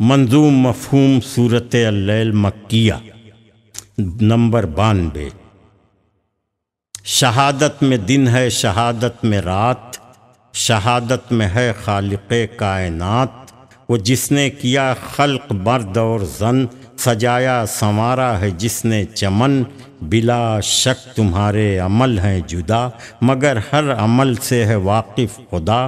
منظوم مفہوم صورت اللیل مکیہ نمبر بانوے شہادت میں دن ہے شہادت میں رات شہادت میں ہے خالق کائنات وہ جس نے کیا خلق مرد اور زن سجایا سنوارا ہے جس نے چمن بلا شک تمہارے عمل ہیں جدا مگر ہر عمل سے ہے واقف خدا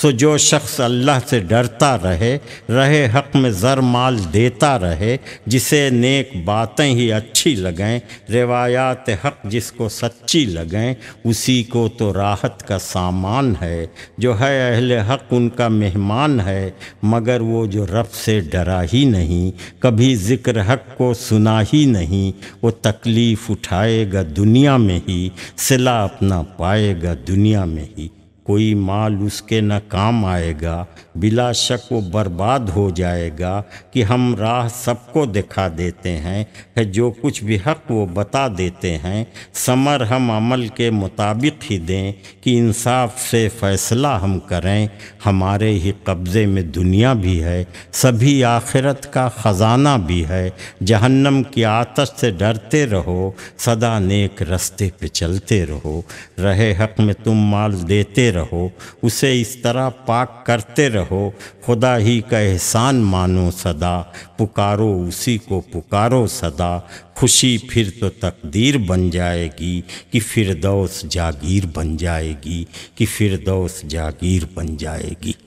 سو جو شخص اللہ سے ڈرتا رہے رہے حق میں زر مال دیتا رہے جسے نیک باتیں ہی اچھی لگیں روایات حق جس کو سچی لگیں اسی کو تو راحت کا سامان ہے جو ہے اہل حق ان کا مہمان ہے مگر وہ جو رب سے ڈرا ہی نہیں کبھی ذکر حق کو سنا ہی نہیں وہ تکلیف اٹھائے گا دنیا میں ہی صلاح اپنا پائے گا دنیا میں ہی کوئی مال اس کے نہ کام آئے گا بلا شک وہ برباد ہو جائے گا کہ ہم راہ سب کو دکھا دیتے ہیں جو کچھ بھی حق وہ بتا دیتے ہیں ثمر ہم عمل کے مطابق ہی دیں کہ انصاف سے فیصلہ ہم کریں ہمارے ہی قبضے میں دنیا بھی ہے سبھی آخرت کا خزانہ بھی ہے جہنم کی آتش سے ڈرتے رہو سدا نیک رستے پہ چلتے رہو رہے حق میں تم مال دیتے رہو اسے اس طرح پاک کرتے رہو خدا ہی کا احسان مانو صدا پکارو اسی کو پکارو صدا خوشی پھر تو تقدیر بن جائے گی کہ فردوس جاگیر بن جائے گی کہ فردوس جاگیر بن جائے گی